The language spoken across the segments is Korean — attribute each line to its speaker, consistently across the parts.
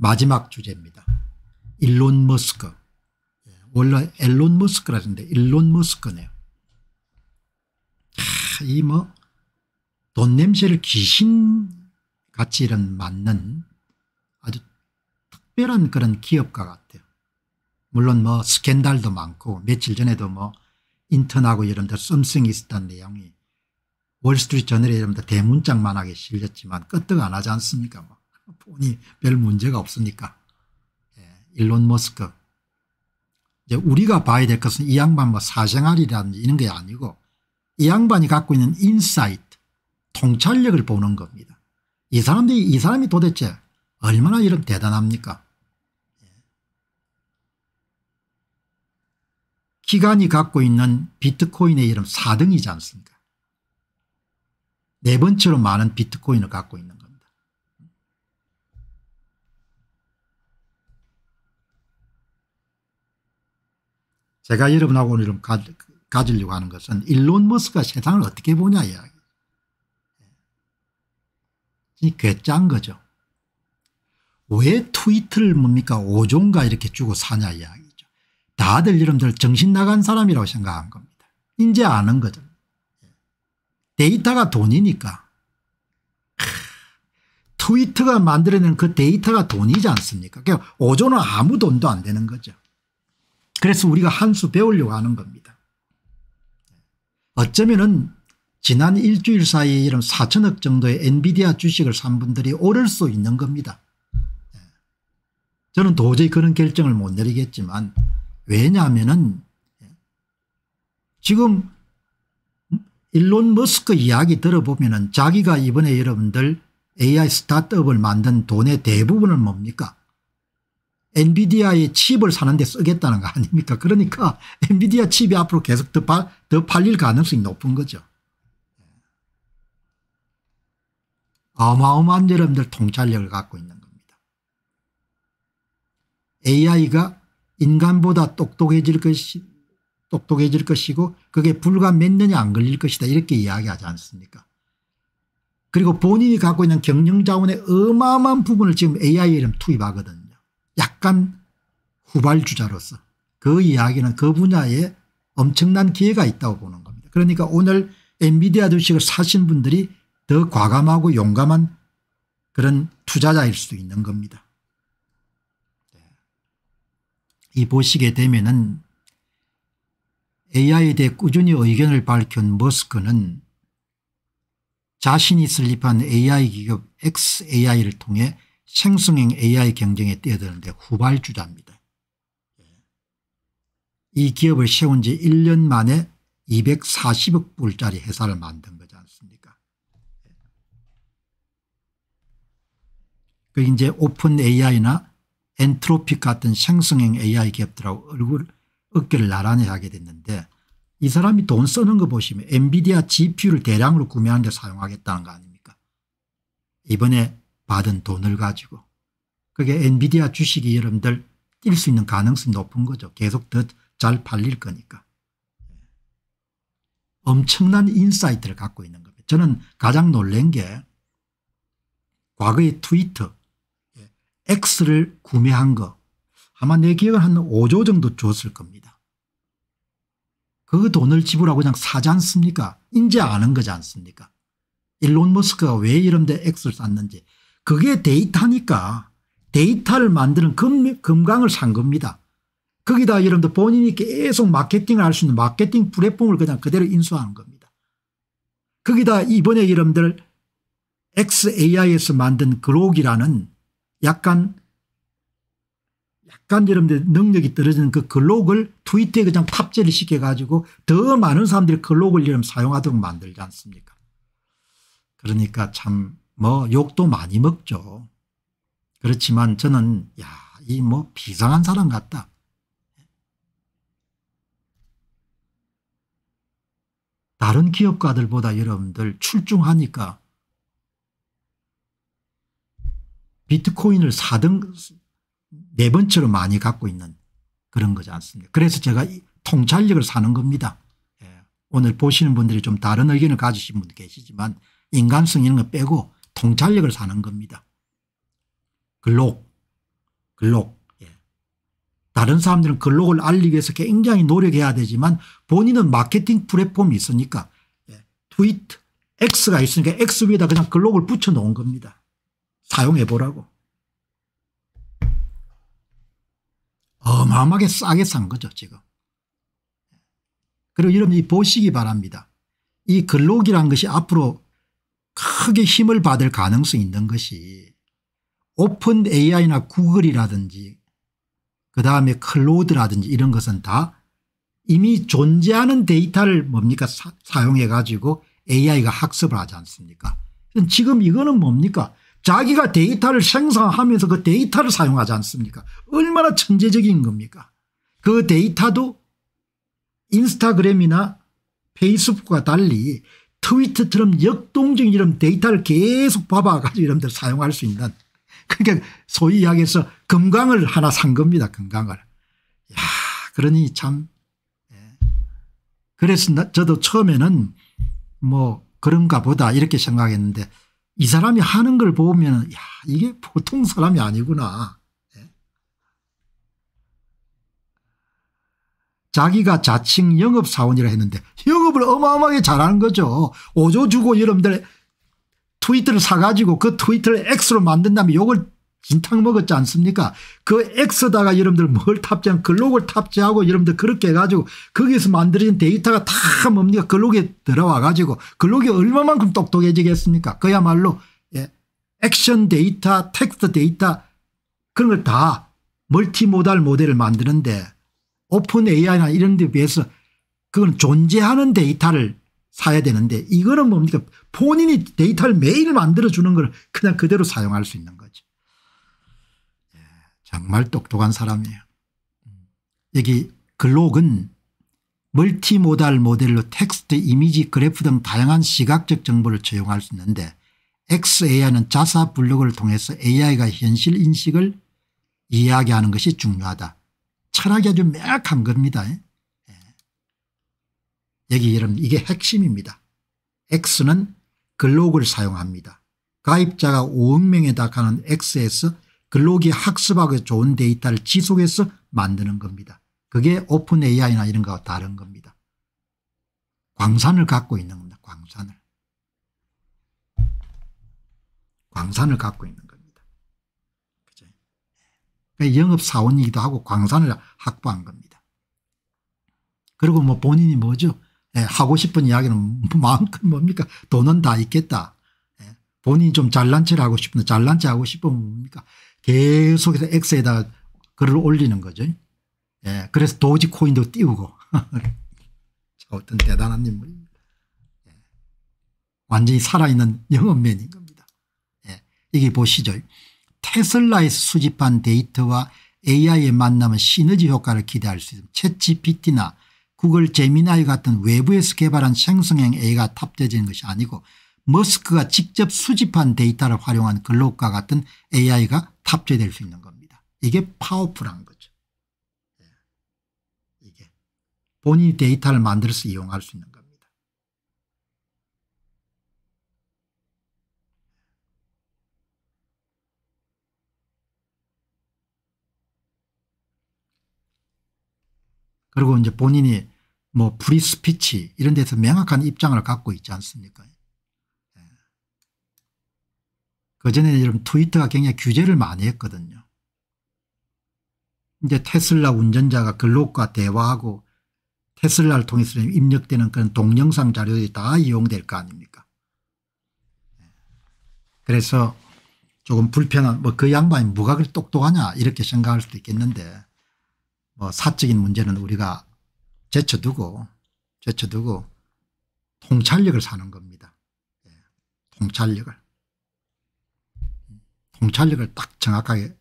Speaker 1: 마지막 주제입니다. 일론 머스크. 예, 원래 엘론 머스크라는데 일론 머스크네요. 이 뭐 돈 냄새를 귀신같이 이런 맡는 아주 특별한 그런 기업가 같아요. 물론 뭐 스캔달도 많고 며칠 전에도 뭐 인턴하고 이런 데 썸씽이 있었다는 내용이 월스트리트 저널에 이런 데 대문짝만하게 실렸지만 끄떡 안 하지 않습니까? 뭐. 폰이 별 문제가 없으니까. 예, 일론 머스크. 이제 우리가 봐야 될 것은 이 양반 뭐 사생활이라든지 이런 게 아니고 이 양반이 갖고 있는 인사이트, 통찰력을 보는 겁니다. 이 사람들이, 이 사람이 도대체 얼마나 이런 대단합니까? 예. 기간이 갖고 있는 비트코인의 이름 4등이지 않습니까? 네 번째로 많은 비트코인을 갖고 있는 겁니다. 제가 여러분하고 오늘 가, 가지려고 하는 것은 일론 머스가 크 세상을 어떻게 보냐 이야기. 괴짠 거죠. 왜 트위트를 뭡니까 오종가 이렇게 주고 사냐 이야기죠. 다들 여러분들 정신 나간 사람이라고 생각한 겁니다. 이제 아는 거죠. 데이터가 돈이니까. 트위터가 만들어낸 그 데이터가 돈이지 않습니까? 그러니까 오조는 아무 돈도 안 되는 거죠. 그래서 우리가 한 수 배우려고 하는 겁니다. 어쩌면은 지난 일주일 사이에 이런 4천억 정도의 엔비디아 주식을 산 분들이 오를 수 있는 겁니다. 예. 저는 도저히 그런 결정을 못 내리겠지만 왜냐하면은 지금 일론 머스크 이야기 들어보면은 자기가 이번에 여러분들 AI 스타트업을 만든 돈의 대부분은 뭡니까 엔비디아의 칩을 사는데 쓰겠다는 거 아닙니까 그러니까 엔비디아 칩이 앞으로 계속 더, 파, 더 팔릴 가능성이 높은 거죠. 어마어마한 여러분들 통찰력을 갖고 있는 겁니다. AI가 인간보다 똑똑해질 것이 똑똑해질 것이고 그게 불과 몇 년이 안 걸릴 것이다 이렇게 이야기하지 않습니까 그리고 본인이 갖고 있는 경영자원의 어마어마한 부분을 지금 AI에 투입하거든요. 약간 후발주자로서 그 이야기는 그 분야에 엄청난 기회가 있다고 보는 겁니다. 그러니까 오늘 엔비디아 주식을 사신 분들이 더 과감하고 용감한 그런 투자자일 수도 있는 겁니다. 이 보시게 되면은 AI에 대해 꾸준히 의견을 밝힌 머스크는 자신이 설립한 AI 기업 XAI를 통해 생성형 AI 경쟁에 뛰어드는데 후발주자입니다. 예. 이 기업을 세운 지 1년 만에 240억 불짜리 회사를 만든 거지 않습니까 예. 그 이제 오픈 AI나 엔트로픽 같은 생성형 AI 기업들하고 얼굴 어깨를 나란히 하게 됐는데 이 사람이 돈 쓰는 거 보시면 엔비디아 GPU를 대량으로 구매하는 데 사용하겠다는 거 아닙니까 이번에 받은 돈을 가지고 그게 엔비디아 주식이 여러분들 뛸 수 있는 가능성이 높은 거죠. 계속 더 잘 팔릴 거니까. 엄청난 인사이트를 갖고 있는 겁니다. 저는 가장 놀란 게 과거의 트위터 예, X를 구매한 거 아마 내 기억은 한 5조 정도 줬을 겁니다. 그 돈을 지불하고 그냥 사지 않습니까? 이제 아는 거지 않습니까? 일론 머스크가 왜 이런 데 X를 샀는지 그게 데이터니까 데이터를 만드는 금, 금강을 산 겁니다. 거기다 여러분들 본인이 계속 마케팅을 할 수 있는 마케팅 플랫폼을 그냥 그대로 인수하는 겁니다. 거기다 이번에 여러분들 XAI에서 만든 글록이라는 약간 약간 여러분들 능력이 떨어지는 그 글록을 트위터에 그냥 탑재를 시켜가지고 더 많은 사람들이 글록을 이름 사용하도록 만들지 않습니까? 그러니까 참뭐 욕도 많이 먹죠. 그렇지만 저는 야이 뭐 비상한 사람 같다. 다른 기업가들보다 여러분들 출중하니까 비트코인을 4등 4 번째로 많이 갖고 있는 그런 거지 않습니까 그래서 제가 이 통찰력을 사는 겁니다. 예. 오늘 보시는 분들이 좀 다른 의견을 가지신 분 계시지만 인간성 이런 거 빼고 통찰력을 사는 겁니다. 글록, 글록. 예. 다른 사람들은 글록을 알리기 위해서 굉장히 노력해야 되지만 본인은 마케팅 플랫폼이 있으니까 예. 트위트, X가 있으니까 X 위에다 그냥 글록을 붙여놓은 겁니다. 사용해보라고. 어마어마하게 싸게 산 거죠 지금. 그리고 여러분 이 보시기 바랍니다. 이 글록이란 것이 앞으로 크게 힘을 받을 가능성이 있는 것이 오픈 AI나 구글이라든지 그다음에 클로드라든지 이런 것은 다 이미 존재하는 데이터를 뭡니까 사, 용해 가지고 AI가 학습을 하지 않습니까 지금 이거는 뭡니까 자기가 데이터를 생성하면서 그 데이터를 사용하지 않습니까 얼마나 천재적인 겁니까 그 데이터도 인스타그램이나 페이스북과 달리 트위터처럼 역동적인 이런 데이터를 계속 봐봐가지고 이런들 사용할 수 있는 그러니까 소위 이야기해서 건강을 하나 산 겁니다. 건강을야 그러니 참. 예. 그래서 나, 저도 처음에는 뭐 그런가 보다 이렇게 생각했는데 이 사람이 하는 걸 보면 야 이게 보통 사람이 아니구나. 자기가 자칭 영업사원이라 했는데 영업을 어마어마하게 잘하는 거죠. 5조 주고 여러분들 트위터를 사가지고 그 트위터를 X로 만든 다음에 요걸 진탕 먹었지 않습니까 그 X다가 여러분들 뭘 탑재한 글록을 탑재하고 여러분들 그렇게 해가지고 거기서 만들어진 데이터가 다 뭡니까 글록에 들어와가지고 글록이 얼마만큼 똑똑해지겠습니까 그야말로 예. 액션 데이터 텍스트 데이터 그런 걸 다 멀티모달 모델을 만드는데 오픈 AI나 이런 데 비해서 그건 존재하는 데이터를 사야 되는데 이거는 뭡니까 본인이 데이터를 매일 만들어주는 걸 그냥 그대로 사용할 수 있는 거죠. 예, 정말 똑똑한 사람이에요. 여기 글록은 멀티모달 모델로 텍스트, 이미지, 그래프 등 다양한 시각적 정보를 제공할 수 있는데 XAI는 자사 블록을 통해서 AI가 현실 인식을 이야기하는 것이 중요하다. 철학이 아주 명확한 겁니다. 예. 여기 여러분 이게 핵심입니다. X는 글록을 사용합니다. 가입자가 5억 명에 달하는 X에서 글록이 학습하고 좋은 데이터를 지속해서 만드는 겁니다. 그게 오픈 AI나 이런 거와 다른 겁니다. 광산을 갖고 있는 겁니다. 광산을. 광산을 갖고 있는 그 영업사원이기도 하고 광산을 확보한 겁니다. 그리고 뭐 본인이 뭐죠? 예, 하고 싶은 이야기는 마음껏 뭡니까? 돈은 다 있겠다. 예, 본인이 좀 잘난 체를 하고 싶은데 잘난 체하고 싶으면 뭡니까? 계속해서 엑스에다 글을 올리는 거죠. 예, 그래서 도지 코인도 띄우고. 어떤 대단한 인물입니다. 예, 완전히 살아있는 영업맨인 겁니다. 예, 이게 보시죠. 테슬라에서 수집한 데이터와 AI의 만남은 시너지 효과를 기대할 수 있습니다. 챗 GPT나 구글 제미나이 같은 외부에서 개발한 생성형 AI가 탑재되는 것이 아니고 머스크가 직접 수집한 데이터를 활용한 글로우과 같은 AI가 탑재될 수 있는 겁니다. 이게 파워풀한 거죠. 예. 이게 본인이 데이터를 만들어서 이용할 수 있는 거 그리고 이제 본인이 뭐 프리스피치 이런 데서 명확한 입장을 갖고 있지 않습니까 예. 그전에 여러분 트위터가 굉장히 규제를 많이 했거든요. 이제 테슬라 운전자가 글록과 대화하고 테슬라를 통해서 입력되는 그런 동영상 자료들이 다 이용될 거 아닙니까 예. 그래서 조금 불편한 뭐 그 양반이 무각을 똑똑하냐 이렇게 생각할 수도 있겠는데 뭐 사적인 문제는 우리가 제쳐두고 제쳐두고 통찰력을 사는 겁니다. 예. 통찰력을. 통찰력을 딱 정확하게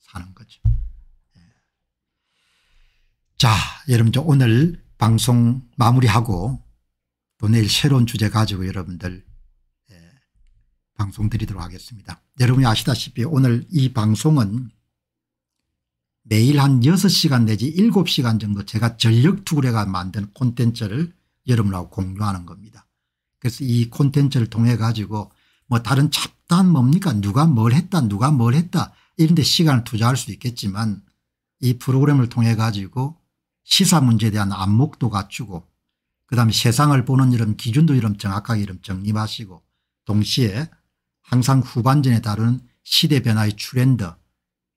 Speaker 1: 사는 거죠. 예. 자 여러분 저 오늘 방송 마무리하고 또 내일 새로운 주제 가지고 여러분들 예. 방송 드리도록 하겠습니다. 여러분이 아시다시피 오늘 이 방송은 매일 한 6시간 내지 7시간 정도 제가 전력투구를 해가 만든 콘텐츠를 여러분하고 공유하는 겁니다. 그래서 이 콘텐츠를 통해 가지고 뭐 다른 잡단 뭡니까 누가 뭘 했다 누가 뭘 했다 이런 데 시간을 투자할 수 있겠지만 이 프로그램을 통해 가지고 시사 문제에 대한 안목도 갖추고 그다음에 세상을 보는 이런 기준도 이런 정확하게 이런 정립하시고 동시에 항상 후반전에 다른 시대 변화의 트렌드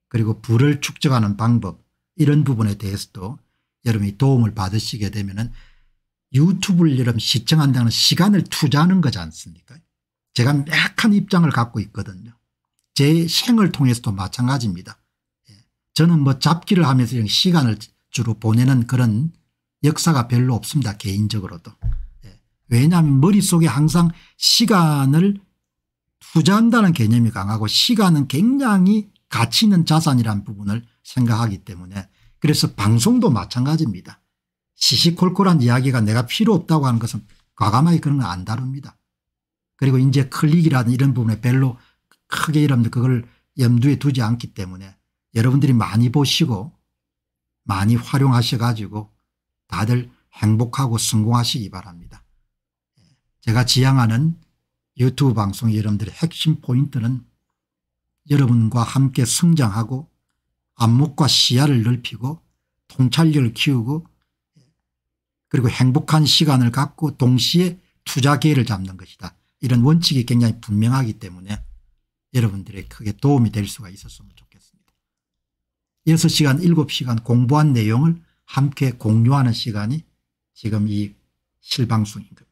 Speaker 1: 그리고 불을 축적하는 방법 이런 부분에 대해서도 여러분이 도움을 받으시게 되면 유튜브를 여러분 시청한다는 시간을 투자하는 거지 않습니까 제가 약한 입장을 갖고 있거든요. 제 생을 통해서도 마찬가지입니다. 예. 저는 뭐 잡기를 하면서 시간을 주로 보내는 그런 역사가 별로 없습니다. 개인적으로도. 예. 왜냐하면 머릿속에 항상 시간을 투자한다는 개념이 강하고 시간은 굉장히 가치 있는 자산이란 부분을 생각하기 때문에 그래서 방송도 마찬가지입니다. 시시콜콜한 이야기가 내가 필요 없다고 하는 것은 과감하게 그런 건 안 다룹니다. 그리고 이제 클릭이라는 이런 부분에 별로 크게 여러분들 그걸 염두에 두지 않기 때문에 여러분들이 많이 보시고 많이 활용하셔 가지고 다들 행복하고 성공하시기 바랍니다. 제가 지향하는 유튜브 방송 여러분들의 핵심 포인트는 여러분과 함께 성장하고 안목과 시야를 넓히고 통찰력을 키우고 그리고 행복한 시간을 갖고 동시에 투자 기회를 잡는 것이다. 이런 원칙이 굉장히 분명하기 때문에 여러분들의 크게 도움이 될 수가 있었으면 좋겠습니다. 6시간 7시간 공부한 내용을 함께 공유하는 시간이 지금 이 실방송인 겁니다.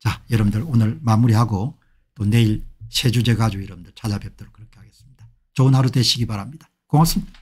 Speaker 1: 자 여러분들 오늘 마무리하고 또 내일 새 주제 가지고 여러분들 찾아뵙도록 그렇게 하겠습니다. 좋은 하루 되시기 바랍니다. 고맙습니다.